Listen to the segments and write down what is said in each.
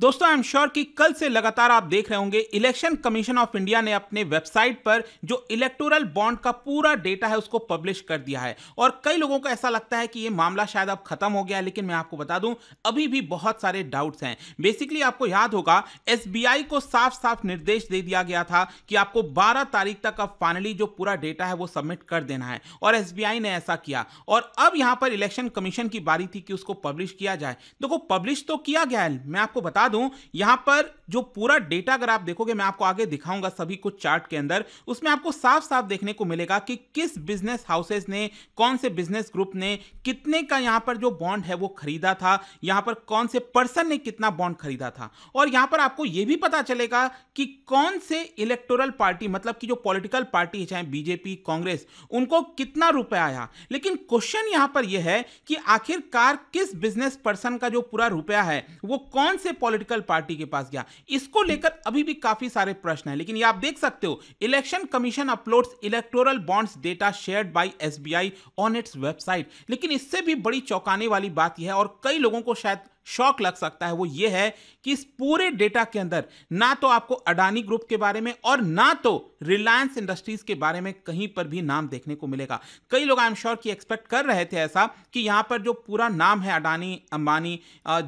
दोस्तों आई am sure कि कल से लगातार आप देख रहे होंगे इलेक्शन कमीशन ऑफ इंडिया ने अपने वेबसाइट पर जो इलेक्टोरल बॉन्ड का पूरा डेटा है उसको पब्लिश कर दिया है और कई लोगों को ऐसा लगता है कि ये मामला शायद अब खत्म हो गया है लेकिन मैं आपको बता दूं अभी भी बहुत सारे डाउट्स हैं बेसिकली आपको याद होगा एस को साफ साफ निर्देश दे दिया गया था कि आपको बारह तारीख तक अब फाइनली जो पूरा डेटा है वो सबमिट कर देना है और एस ने ऐसा किया और अब यहां पर इलेक्शन कमीशन की बारी थी कि उसको पब्लिश किया जाए देखो पब्लिश तो किया गया है मैं आपको बता बता दूं यहां पर जो पूरा डेटा अगर आप देखोगे मैं आपको आगे दिखाऊंगा सभी कुछ चार्ट के अंदर उसमें आपको साफ साफ देखने को मिलेगा कि किस बिजनेस हाउसेस ने कौन से बिजनेस ग्रुप ने कितने का यहां पर जो बॉन्ड है वो खरीदा था यहां पर कौन से पर्सन ने कितना बॉन्ड खरीदा था और यहां पर आपको यह भी पता चलेगा कि कौन से इलेक्टोरल पार्टी मतलब कि जो पॉलिटिकल पार्टी है चाहे बीजेपी कांग्रेस उनको कितना रुपया आया लेकिन क्वेश्चन यहां पर यह है कि आखिरकार किस बिजनेस पर्सन का जो पूरा रुपया है वो कौन से पॉलिटिकल पार्टी के पास गया इसको लेकर अभी भी काफी सारे प्रश्न है लेकिन ये आप देख सकते हो election commission upload electoral bonds data shared by S on its website लेकिन इससे भी बड़ी चौंकाने वाली बात यह है और कई लोगों को शायद शौक लग सकता है वो ये है कि इस पूरे डेटा के अंदर ना तो आपको अडानी ग्रुप के बारे में और ना तो रिलायंस इंडस्ट्रीज के बारे में कहीं पर भी नाम देखने को मिलेगा कई लोग आई एम श्योर कि एक्सपेक्ट कर रहे थे ऐसा कि यहाँ पर जो पूरा नाम है अडानी अंबानी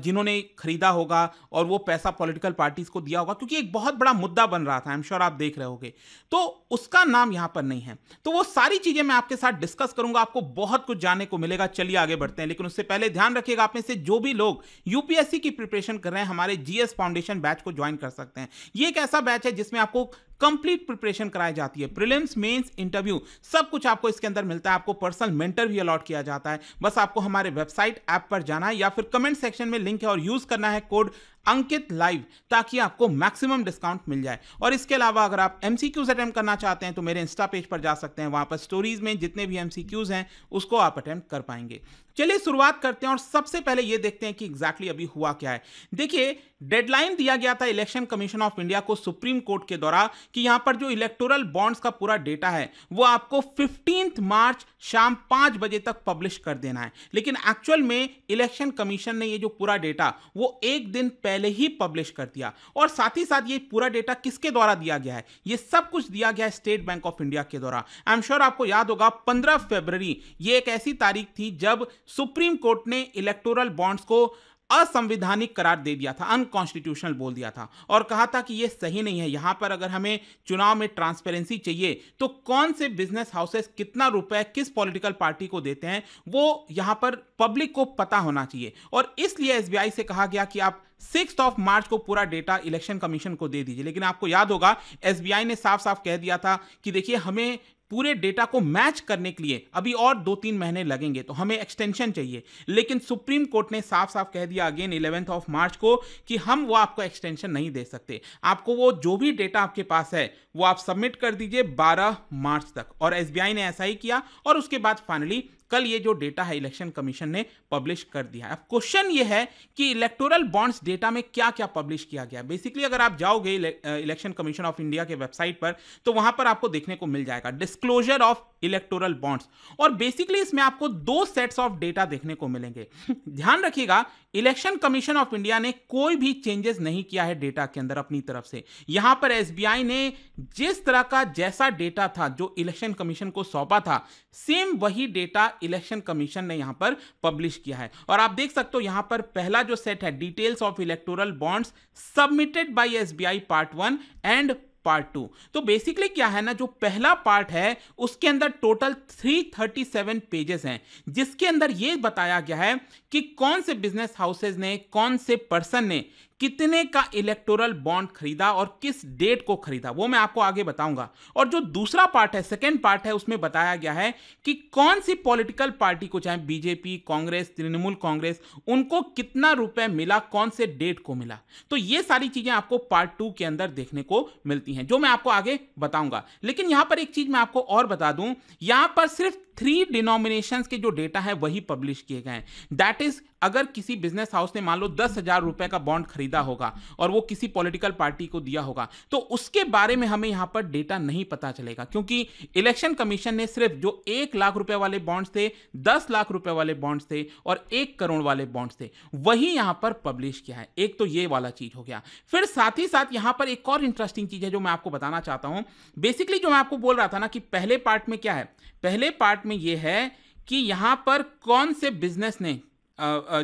जिन्होंने खरीदा होगा और वो पैसा पॉलिटिकल पार्टीज को दिया होगा क्योंकि एक बहुत बड़ा मुद्दा बन रहा था आई एम श्योर आप देख रहे होगे तो उसका नाम यहाँ पर नहीं है तो वो सारी चीजें मैं आपके साथ डिस्कस करूंगा आपको बहुत कुछ जानने को मिलेगा चलिए आगे बढ़ते हैं लेकिन उससे पहले ध्यान रखिएगा आप में से जो भी लोग यूपीएससी की प्रिपरेशन कर रहे हैं हमारे जीएस फाउंडेशन बैच को ज्वाइन कर सकते हैं ये एक ऐसा बैच है जिसमें आपको कंप्लीट प्रिपरेशन कराई जाती है प्रिलिम्स मेंस इंटरव्यू सब कुछ आपको इसके अंदर मिलता है आपको पर्सनल मेंटर भी अलॉट किया जाता है बस आपको हमारे वेबसाइट ऐप पर जाना है या फिर कमेंट सेक्शन में लिंक है और यूज करना है कोड अंकित लाइव ताकि आपको मैक्सिमम डिस्काउंट मिल जाए और इसके अलावा अगर आप एम सी क्यूज अटैम्प्ट करना चाहते हैं तो मेरे इंस्टा पेज पर जा सकते हैं वहाँ पर स्टोरीज में जितने भी एम सी क्यूज हैं उसको आप अटैम्प्ट कर पाएंगे चलिए शुरुआत करते हैं और सबसे पहले ये देखते हैं कि एग्जैक्टली exactly अभी हुआ क्या है देखिए डेडलाइन दिया गया था इलेक्शन कमीशन ऑफ इंडिया को सुप्रीम कोर्ट के द्वारा कि यहां पर जो इलेक्टोरल बॉन्ड्स का पूरा डेटा है वो आपको फिफ्टीन मार्च शाम पांच बजे तक पब्लिश कर देना है लेकिन एक्चुअल में इलेक्शन कमीशन ने ये जो पूरा डेटा वो एक दिन पहले ही पब्लिश कर दिया और साथ ही साथ ये पूरा डेटा किसके द्वारा दिया गया है ये सब कुछ दिया गया है स्टेट बैंक ऑफ इंडिया के द्वारा आई एम श्योर आपको याद होगा पंद्रह फेबर ये एक ऐसी तारीख थी जब सुप्रीम कोर्ट ने इलेक्टोरल बॉन्ड्स को असंवैधानिक करार दे दिया था अनकॉन्स्टिट्यूशनल बोल दिया था और कहा था कि यह सही नहीं है यहां पर अगर हमें चुनाव में ट्रांसपेरेंसी चाहिए तो कौन से बिजनेस हाउसेस कितना रुपए किस पॉलिटिकल पार्टी को देते हैं वो यहां पर पब्लिक को पता होना चाहिए और इसलिए एसबीआई से कहा गया कि आप सिक्स ऑफ मार्च को पूरा डेटा इलेक्शन कमीशन को दे दीजिए लेकिन आपको याद होगा एसबीआई ने साफ साफ कह दिया था कि देखिए हमें पूरे डेटा को मैच करने के लिए अभी और दो तीन महीने लगेंगे तो हमें एक्सटेंशन चाहिए लेकिन सुप्रीम कोर्ट ने साफ साफ कह दिया अगेन इलेवेंथ ऑफ मार्च को कि हम वो आपको एक्सटेंशन नहीं दे सकते आपको वो जो भी डेटा आपके पास है वो आप सबमिट कर दीजिए बारह मार्च तक और एस ने ऐसा ही किया और उसके बाद फाइनली कल ये जो डेटा है इलेक्शन कमीशन ने पब्लिश कर दिया है अब क्वेश्चन ये है कि इलेक्टोरल बॉन्ड्स डेटा में क्या क्या पब्लिश किया गया बेसिकली अगर आप जाओगे इलेक्शन कमीशन ऑफ इंडिया के वेबसाइट पर तो वहां पर आपको देखने को मिल जाएगा डिस्क्लोजर ऑफ इलेक्टोरल बॉन्ड्स और बेसिकली इसमें आपको दो सेट्स ऑफ डेटा देखने को मिलेंगे ध्यान रखिएगा इलेक्शन कमीशन ऑफ इंडिया ने कोई भी चेंजेस नहीं किया है डेटा के अंदर अपनी तरफ से यहां पर एसबीआई ने जिस तरह का जैसा डेटा था जो इलेक्शन कमीशन को सौंपा था सेम वही डेटा इलेक्शन कमीशन ने यहां पर पब्लिश किया है और आप देख सकते हो यहां पर पहला जो सेट है details of electoral bonds submitted by SBI part one and part two तो बेसिकली क्या है ना जो पहला पार्ट है उसके अंदर टोटल 337 पेजेस हैं जिसके अंदर यह बताया गया है कि कौन से बिजनेस हाउसेज ने कौन से पर्सन ने कितने का इलेक्टोरल बॉन्ड खरीदा और किस डेट को खरीदा वो मैं आपको आगे बताऊंगा और जो दूसरा पार्ट है सेकेंड पार्ट है उसमें बताया गया है कि कौन सी पॉलिटिकल पार्टी को चाहे बीजेपी कांग्रेस तृणमूल कांग्रेस उनको कितना रुपए मिला कौन से डेट को मिला तो ये सारी चीजें आपको पार्ट टू के अंदर देखने को मिलती हैं जो मैं आपको आगे बताऊंगा लेकिन यहां पर एक चीज मैं आपको और बता दूं यहां पर सिर्फ थ्री डिनोमिनेशन के जो डेटा है वही पब्लिश किए गए दैट इज अगर किसी बिजनेस हाउस ने मान लो दस हजार रुपए का बॉन्ड खरीदा होगा और वो किसी पॉलिटिकल पार्टी को दिया होगा तो उसके बारे में हमें यहां पर डेटा नहीं पता चलेगा क्योंकि इलेक्शन कमीशन ने सिर्फ जो एक लाख रुपए वाले बॉन्ड्स थे दस लाख रुपए वाले बॉन्ड्स थे और एक करोड़ वाले बॉन्ड्स थे वही यहां पर पब्लिश किया है एक तो ये वाला चीज हो गया फिर साथ ही साथ यहां पर एक और इंटरेस्टिंग चीज है जो मैं आपको बताना चाहता हूं बेसिकली जो मैं आपको बोल रहा था ना कि पहले पार्ट में क्या है पहले पार्ट पार्ट में ये है कि यहाँ पर कौन से बिजनेस ने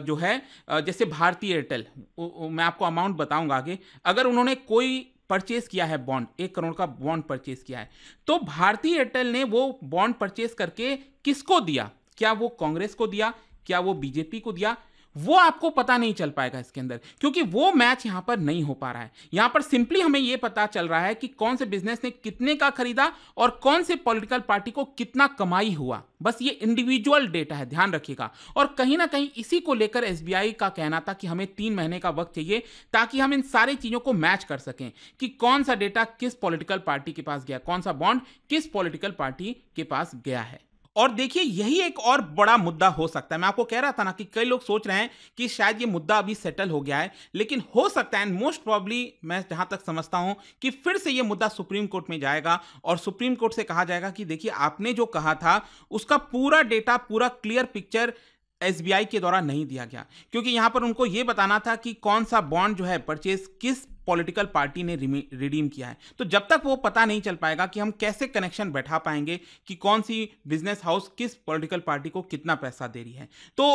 जो है जैसे भारतीय एयरटेल मैं आपको अमाउंट बताऊंगा आगे अगर उन्होंने कोई परचेस किया है बॉन्ड एक करोड़ का बॉन्ड परचेस किया है तो भारतीय एयरटेल ने वो बॉन्ड परचेस करके किसको दिया क्या वो कांग्रेस को दिया क्या वो बीजेपी को दिया वो आपको पता नहीं चल पाएगा इसके अंदर क्योंकि वो मैच यहां पर नहीं हो पा रहा है यहां पर सिंपली हमें यह पता चल रहा है कि कौन से बिजनेस ने कितने का खरीदा और कौन से पॉलिटिकल पार्टी को कितना कमाई हुआ बस ये इंडिविजुअल डेटा है ध्यान रखिएगा और कहीं ना कहीं इसी को लेकर एस का कहना था कि हमें तीन महीने का वक्त चाहिए ताकि हम इन सारी चीज़ों को मैच कर सकें कि कौन सा डेटा किस पॉलिटिकल पार्टी के पास गया कौन सा बॉन्ड किस पॉलिटिकल पार्टी के पास गया है और देखिए यही एक और बड़ा मुद्दा हो सकता है मैं आपको कह रहा था ना कि कई लोग सोच रहे हैं कि शायद ये मुद्दा अभी सेटल हो गया है लेकिन हो सकता है एंड मोस्ट प्रॉब्ली मैं जहां तक समझता हूं कि फिर से ये मुद्दा सुप्रीम कोर्ट में जाएगा और सुप्रीम कोर्ट से कहा जाएगा कि देखिए आपने जो कहा था उसका पूरा डेटा पूरा क्लियर पिक्चर एस के द्वारा नहीं दिया गया क्योंकि यहां पर उनको यह बताना था कि कौन सा बॉन्ड जो है परचेज किस पॉलिटिकल पार्टी ने रिडीम किया है तो जब तक वो पता नहीं चल पाएगा कि हम कैसे कनेक्शन बैठा पाएंगे कि कौन सी बिजनेस हाउस किस पॉलिटिकल पार्टी को कितना पैसा दे रही है तो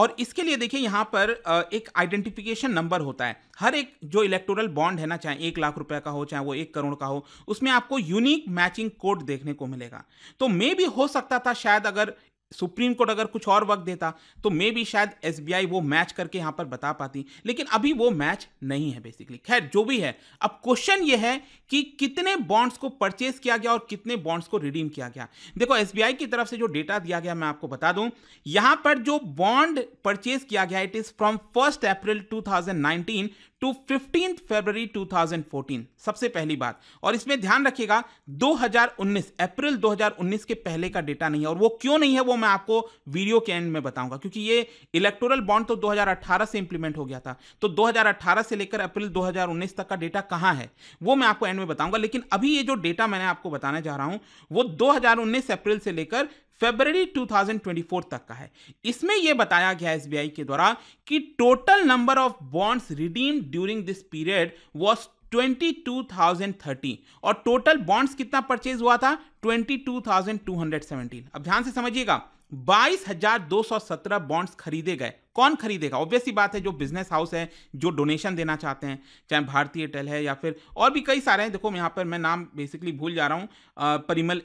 और इसके लिए देखिए यहाँ पर एक आइडेंटिफिकेशन नंबर होता है हर एक जो इलेक्टोरल बॉन्ड है ना चाहे एक लाख रुपए का हो चाहे वो एक करोड़ का हो उसमें आपको यूनिक मैचिंग कोड देखने को मिलेगा तो मे भी हो सकता था शायद अगर सुप्रीम कोर्ट अगर कुछ और वक्त देता तो मे भी शायद एस वो मैच करके यहाँ पर बता पाती लेकिन अभी वो मैच नहीं है बेसिकली खैर जो भी है अब क्वेश्चन ये है कि कितने बॉन्ड्स को परचेज किया गया और कितने बॉन्ड्स को रिडीम किया गया देखो एस की तरफ से जो डेटा दिया गया मैं आपको बता दूं यहाँ पर जो बॉन्ड परचेज किया गया it is from first April to to fifteen February 2014 सबसे पहली बात और इसमें ध्यान रखिएगा 2019 अप्रैल 2019 के पहले का डेटा नहीं है और वो क्यों नहीं है वो मैं आपको वीडियो के एंड में बताऊंगा क्योंकि ये इलेक्टोरल बॉन्ड तो 2018 से इंप्लीमेंट हो गया था तो 2018 से लेकर अप्रैल 2019 तक का डेटा कहां है वो मैं आपको एंड में बताऊंगा लेकिन अभी ये जो डेटा मैंने आपको बताने जा रहा हूं वो दो अप्रैल से लेकर फरवरी 2024 तक का है इसमें यह बताया गया एसबीआई के द्वारा कि total number of bonds redeem during this period was 22,030 और टोटल बॉन्ड्स कितना परचेज हुआ था 22,217 अब ध्यान से समझिएगा 22,217 बॉन्ड्स खरीदे गए कौन खरीदेगा ऑब्वियस ही बात है जो बिजनेस हाउस है जो डोनेशन देना चाहते हैं चाहे भारतीय एयरटेल है या फिर और भी कई सारे हैं देखो यहाँ पर मैं नाम बेसिकली भूल जा रहा हूँ परिमल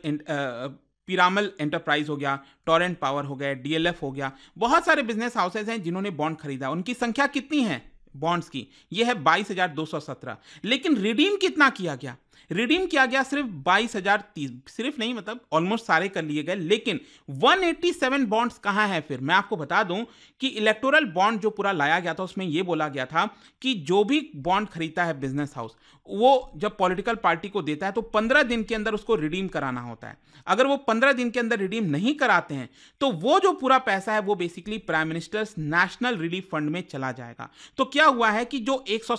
पिरामल एंटरप्राइज हो गया टोरेंट पावर हो गया डीएलएफ हो गया बहुत सारे बिजनेस हाउसेज हैं जिन्होंने बॉन्ड खरीदा उनकी संख्या कितनी है बॉन्ड्स की यह है बाईस हजार दो सौ सत्रह लेकिन रिडीम कितना किया गया रिडीम किया गया सिर्फ बाईस हजार तीस सिर्फ नहीं मतलब ऑलमोस्ट सारे कर लिए गए लेकिन 187 सेवन बॉन्ड्स कहाँ हैं फिर मैं आपको बता दूं कि इलेक्टोरल बॉन्ड जो पूरा लाया गया था उसमें यह बोला गया था कि जो भी बॉन्ड खरीदता है बिजनेस हाउस वो जब पॉलिटिकल पार्टी को देता है तो पंद्रह दिन के अंदर उसको रिडीम कराना होता है अगर वो पंद्रह दिन के अंदर रिडीम नहीं कराते हैं तो वो जो पूरा पैसा है वो basically prime minister's national relief fund में चला जाएगा तो क्या हुआ है कि जो एक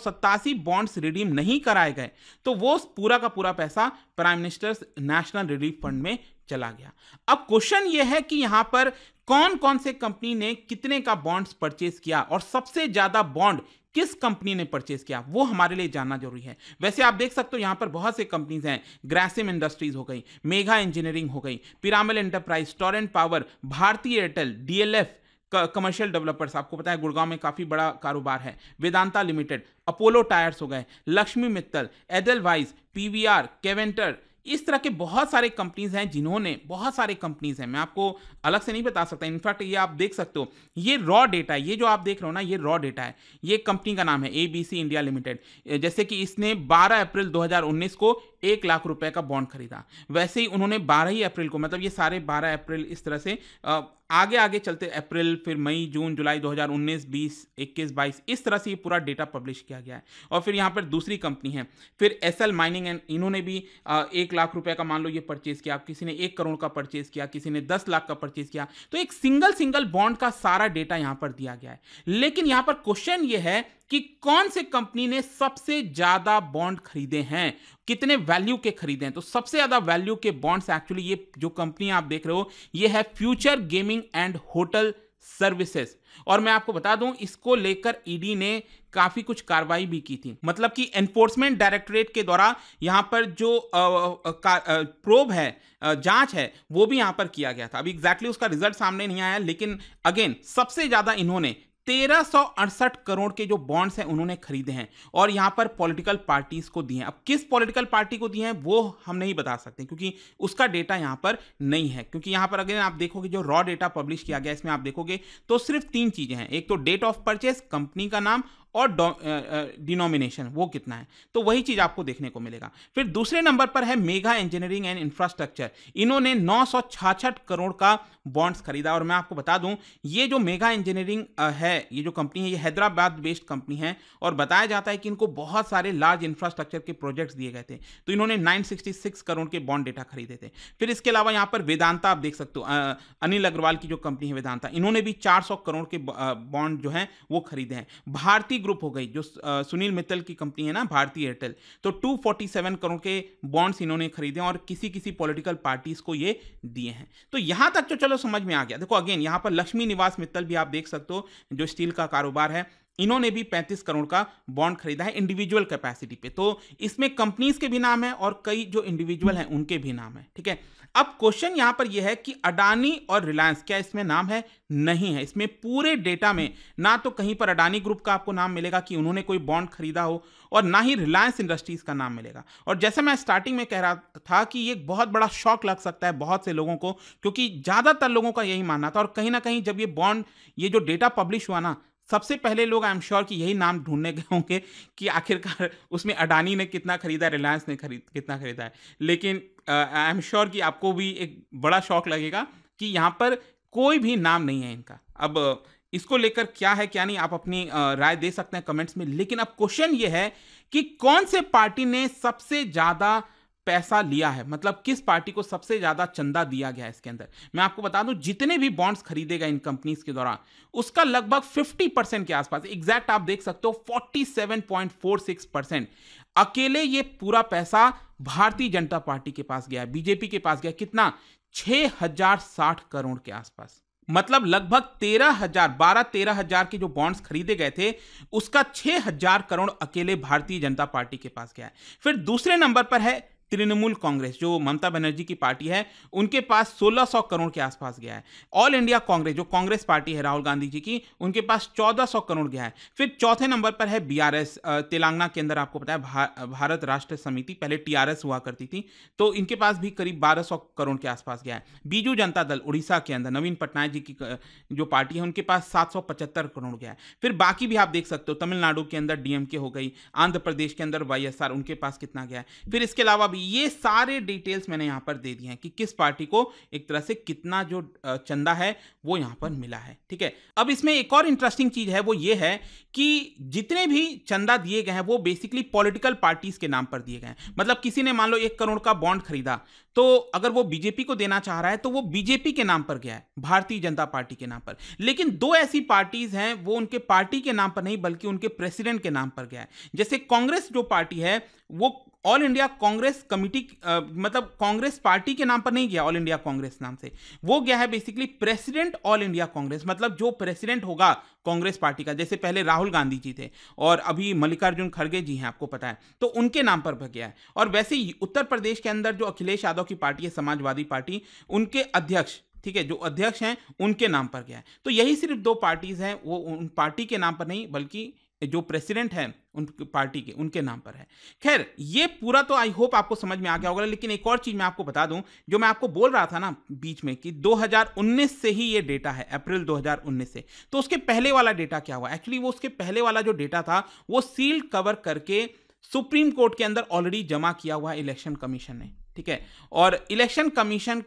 बॉन्ड्स रिडीम नहीं कराए गए तो वो पूरा पूरा का पूरा पैसा prime minister's national relief fund में चला गया अब क्वेश्चन यह है कि यहां पर कौन कौन से कंपनी ने कितने का बॉन्ड्स परचेज किया और सबसे ज्यादा बॉन्ड किस कंपनी ने परचेज किया वो हमारे लिए जानना जरूरी है वैसे आप देख सकते हो यहां पर बहुत से कंपनीज हैं ग्रासिम इंडस्ट्रीज हो गई मेघा इंजीनियरिंग हो गई Piramal enterprise Torrent power Bharti Airtel DLF commercial developers आपको पता है गुड़गांव में काफ़ी बड़ा कारोबार है वेदांता लिमिटेड अपोलो टायर्स हो गए लक्ष्मी मित्तल एडल वाइज पी केवेंटर इस तरह के बहुत सारे कंपनीज हैं जिन्होंने बहुत सारे कंपनीज हैं मैं आपको अलग से नहीं बता सकता इनफैक्ट ये आप देख सकते हो ये रॉ डेटा है ये जो आप देख रहे हो ना ये रॉ डेटा है ये कंपनी का नाम है एबीसी इंडिया लिमिटेड जैसे कि इसने 12 अप्रैल 2019 को एक लाख रुपए का बॉन्ड खरीदा वैसे ही उन्होंने 12 ही अप्रैल को मतलब ये सारे 12 अप्रैल इस तरह से आगे आगे चलते अप्रैल फिर मई जून जुलाई 2019 20 21 22 इस तरह से ये पूरा डेटा पब्लिश किया गया है और फिर यहाँ पर दूसरी कंपनी है फिर एस एल माइनिंग एंड इन्होंने भी एक लाख रुपए का मान लो ये परचेज किया किसी ने एक करोड़ का परचेज किया किसी ने दस लाख का परचेज किया तो एक सिंगल सिंगल बॉन्ड का सारा डेटा यहाँ पर दिया गया है लेकिन यहाँ पर क्वेश्चन ये है कि कौन से कंपनी ने सबसे ज्यादा बॉन्ड खरीदे हैं कितने वैल्यू के खरीदे हैं तो सबसे ज्यादा वैल्यू के बॉन्ड्स एक्चुअली ये जो कंपनी आप देख रहे हो ये है future gaming and hotel services और मैं आपको बता दूं इसको लेकर ईडी e ने काफी कुछ कार्रवाई भी की थी मतलब कि एनफोर्समेंट डायरेक्टरेट के द्वारा यहां पर जो प्रोब है जांच है वो भी यहां पर किया गया था अभी एग्जैक्टली exactly उसका रिजल्ट सामने नहीं आया लेकिन अगेन सबसे ज्यादा इन्होंने तेरह करोड़ के जो बॉन्ड्स हैं उन्होंने खरीदे हैं और यहाँ पर पॉलिटिकल पार्टीज को दिए हैं अब किस पॉलिटिकल पार्टी को दिए हैं वो हम नहीं बता सकते क्योंकि उसका डेटा यहाँ पर नहीं है क्योंकि यहाँ पर अगर आप देखोगे जो रॉ डेटा पब्लिश किया गया इसमें आप देखोगे तो सिर्फ तीन चीज़ें हैं एक तो डेट ऑफ परचेस कंपनी का नाम और डिनोमिनेशन वो कितना है तो वही चीज़ आपको देखने को मिलेगा फिर दूसरे नंबर पर है मेगा इंजीनियरिंग एंड इंफ्रास्ट्रक्चर इन्होंने नौ करोड़ का बॉन्ड्स खरीदा और मैं आपको बता दूं ये जो मेगा इंजीनियरिंग है ये जो कंपनी है ये हैदराबाद बेस्ड कंपनी है और बताया जाता है कि इनको बहुत सारे लार्ज इंफ्रास्ट्रक्चर के प्रोजेक्ट्स दिए गए थे तो इन्होंने 966 करोड़ के बॉन्ड डेटा खरीदे थे फिर इसके अलावा यहाँ पर वेदांता आप देख सकते हो अनिल अग्रवाल की जो कंपनी है वेदांता इन्होंने भी चार करोड़ के बॉन्ड जो है वो खरीदे हैं भारतीय ग्रुप हो गई जो सुनील मित्तल की कंपनी है ना भारतीय एयरटेल तो 247 करोड़ के बॉन्ड्स इन्होंने खरीदे और किसी किसी पॉलिटिकल पार्टीज को ये दिए हैं तो यहां तक तो चलो समझ में आ गया देखो अगेन यहां पर लक्ष्मी निवास मित्तल भी आप देख सकते हो जो स्टील का कारोबार है इन्होंने भी 35 करोड़ का बॉन्ड खरीदा है इंडिविजुअल कैपेसिटी पे तो इसमें कंपनीज के भी नाम है और कई जो इंडिविजुअल हैं उनके भी नाम है ठीक है अब क्वेश्चन यहां पर यह है कि अडानी और रिलायंस क्या इसमें नाम है नहीं है इसमें पूरे डेटा में ना तो कहीं पर अडानी ग्रुप का आपको नाम मिलेगा कि उन्होंने कोई बॉन्ड खरीदा हो और ना ही रिलायंस इंडस्ट्रीज का नाम मिलेगा और जैसे मैं स्टार्टिंग में कह रहा था कि ये बहुत बड़ा शॉक लग सकता है बहुत से लोगों को क्योंकि ज़्यादातर लोगों का यही मानना था और कहीं ना कहीं जब ये बॉन्ड ये जो डेटा पब्लिश हुआ ना सबसे पहले लोग आई एम श्योर कि यही नाम ढूंढने गए होंगे कि आखिरकार उसमें अडानी ने कितना खरीदा रिलायंस ने खरीद कितना खरीदा है लेकिन आई एम श्योर कि आपको भी एक बड़ा शौक लगेगा कि यहाँ पर कोई भी नाम नहीं है इनका अब इसको लेकर क्या है क्या नहीं आप अपनी राय दे सकते हैं कमेंट्स में लेकिन अब क्वेश्चन ये है कि कौन से पार्टी ने सबसे ज़्यादा पैसा लिया है मतलब किस पार्टी को सबसे ज़्यादा चंदा दिया गया है इसके अंदर मैं आपको बता दूं जितने भी बॉन्ड्स खरीदे गए इन कंपनीज के दौरान उसका लगभग 50 परसेंट के आसपास एग्जैक्ट आप देख सकते हो 47.46 परसेंट अकेले ये पूरा पैसा भारतीय जनता पार्टी के पास गया बीजेपी के पास गया कितना छह करोड़ के आसपास मतलब लगभग तेरह हजार बारह तेरह हजार के जो बॉन्ड्स खरीदे गए थे उसका छह हजार करोड़ अकेले भारतीय जनता पार्टी के पास गया है फिर दूसरे नंबर पर है तृणमूल कांग्रेस जो ममता बनर्जी की पार्टी है उनके पास 1600 करोड़ के आसपास गया है ऑल इंडिया कांग्रेस जो कांग्रेस पार्टी है राहुल गांधी जी की उनके पास 1400 करोड़ गया है फिर चौथे नंबर पर है बीआरएस तेलंगाना के अंदर आपको पता है भा, भारत राष्ट्र समिति पहले टीआरएस हुआ करती थी तो इनके पास भी करीब बारह करोड़ के आसपास गया है बीजू जनता दल उड़ीसा के अंदर नवीन पटनायक जी की जो पार्टी है उनके पास सात करोड़ गया है फिर बाकी भी आप देख सकते हो तमिलनाडु के अंदर डीएमके हो गई आंध्र प्रदेश के अंदर वाई उनके पास कितना गया है फिर इसके अलावा ये सारे डिटेल्स मैंने यहाँ पर दे दिए हैं कि किस पार्टी को एक तरह से कितना जो चंदा है वो यहाँ पर मिला है ठीक है अब इसमें एक और इंटरेस्टिंग चीज़ है वो ये है कि जितने भी चंदा दिए गए हैं वो बेसिकली पॉलिटिकल पार्टीज के नाम पर दिए गए हैं मतलब किसी ने मान लो एक करोड़ का बॉन्ड खरीदा तो अगर वो बीजेपी को देना चाह रहा है तो वो बीजेपी के नाम पर गया है भारतीय जनता पार्टी के नाम पर लेकिन दो ऐसी पार्टीज हैं वो उनके पार्टी के नाम पर नहीं बल्कि उनके प्रेसिडेंट के नाम पर गया है जैसे कांग्रेस जो पार्टी है वो ऑल इंडिया कांग्रेस कमिटी मतलब कांग्रेस पार्टी के नाम पर नहीं गया ऑल इंडिया कांग्रेस नाम से वो गया है basically president All India Congress मतलब जो प्रेसिडेंट होगा कांग्रेस पार्टी का जैसे पहले राहुल गांधी जी थे और अभी मल्लिकार्जुन खड़गे जी हैं आपको पता है तो उनके नाम पर भग गया है और वैसे ही उत्तर प्रदेश के अंदर जो अखिलेश यादव की पार्टी है समाजवादी पार्टी उनके अध्यक्ष ठीक है जो अध्यक्ष हैं उनके नाम पर गया है तो यही सिर्फ दो पार्टीज हैं वो उन पार्टी के नाम पर नहीं बल्कि जो प्रेसिडेंट है उन पार्टी के उनके नाम पर है खैर ये पूरा तो आई होप आपको समझ में आ गया होगा लेकिन एक और चीज़ मैं आपको बता दूं जो मैं आपको बोल रहा था ना बीच में कि 2019 से ही ये डेटा है अप्रैल 2019 से तो उसके पहले वाला डेटा क्या हुआ एक्चुअली वो उसके पहले वाला जो डेटा था वो सील कवर करके सुप्रीम कोर्ट के अंदर ऑलरेडी जमा किया हुआ है इलेक्शन कमीशन ने ठीक है और इलेक्शन कमीशन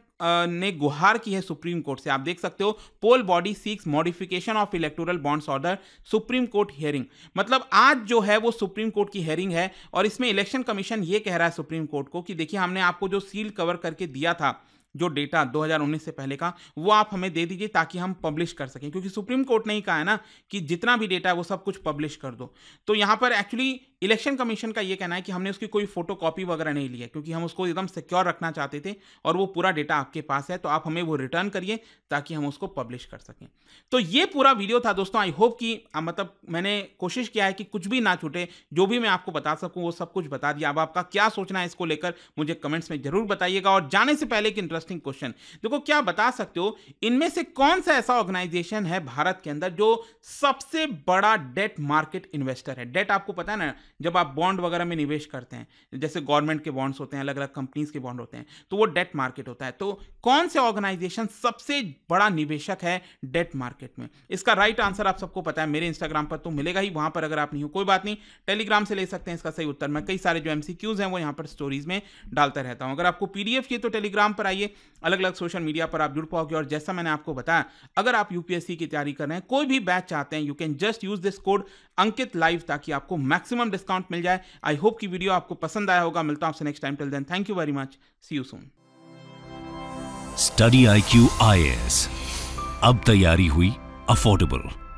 ने गुहार की है सुप्रीम कोर्ट से आप देख सकते हो poll body seeks modification of electoral bonds order supreme court hearing मतलब आज जो है वो सुप्रीम कोर्ट की हियरिंग है और इसमें इलेक्शन कमीशन ये कह रहा है सुप्रीम कोर्ट को कि देखिए हमने आपको जो सील कवर करके दिया था जो डेटा 2019 से पहले का वो आप हमें दे दीजिए ताकि हम पब्लिश कर सकें क्योंकि सुप्रीम कोर्ट ने ही कहा है ना कि जितना भी डेटा है वो सब कुछ पब्लिश कर दो तो यहाँ पर एक्चुअली इलेक्शन कमीशन का ये कहना है कि हमने उसकी कोई फोटो कॉपी वगैरह नहीं ली है क्योंकि हम उसको एकदम सिक्योर रखना चाहते थे और वो पूरा डेटा आपके पास है तो आप हमें वो रिटर्न करिए ताकि हम उसको पब्लिश कर सकें तो ये पूरा वीडियो था दोस्तों आई होप कि मतलब मैंने कोशिश किया है कि कुछ भी ना छूटे जो भी मैं आपको बता सकूँ वो सब कुछ बता दिया अब आपका क्या सोचना है इसको लेकर मुझे कमेंट्स में जरूर बताइएगा और जाने से पहले एक इंटरेस्ट इंटरेस्टिंग क्वेश्चन देखो क्या बता सकते हो इनमें से कौन सा ऐसा ऑर्गेनाइजेशन है भारत के अंदर जो सबसे बड़ा डेट मार्केट इन्वेस्टर है डेट आपको पता है ना जब आप बॉन्ड वगैरह में निवेश करते हैं जैसे गवर्नमेंट के बॉन्ड्स होते हैं अलग अलग कंपनीज के बॉन्ड होते हैं तो वो डेट मार्केट होता है तो कौन से ऑर्गेनाइजेशन सबसे बड़ा निवेशक है डेट मार्केट में इसका राइट आंसर आप सबको पता है मेरे इंस्टाग्राम पर तो मिलेगा ही वहां पर अगर आप नहीं हो कोई बात नहीं टेलीग्राम से ले सकते हैं इसका सही उत्तर मैं कई सारे जो एमसीक्यूज हैं वो यहां पर स्टोरीज में डालता रहता हूं अगर आपको पीडीएफ चाहिए तो टेलीग्राम पर आइए अलग अलग सोशल मीडिया पर आप जुड़ पाओगे और जैसा मैंने आपको बताया अगर आप यूपीएससी की तैयारी कर रहे हैं कोई भी बैच चाहते हैं you can just use this code Ankit live ताकि आपको मैक्सिमम डिस्काउंट मिल जाए आई होप कि वीडियो आपको पसंद आया होगा मिलता हूं आपसे next time till then thank you very much see you soon study I Q I S अब तैयारी हुई अफोर्डेबल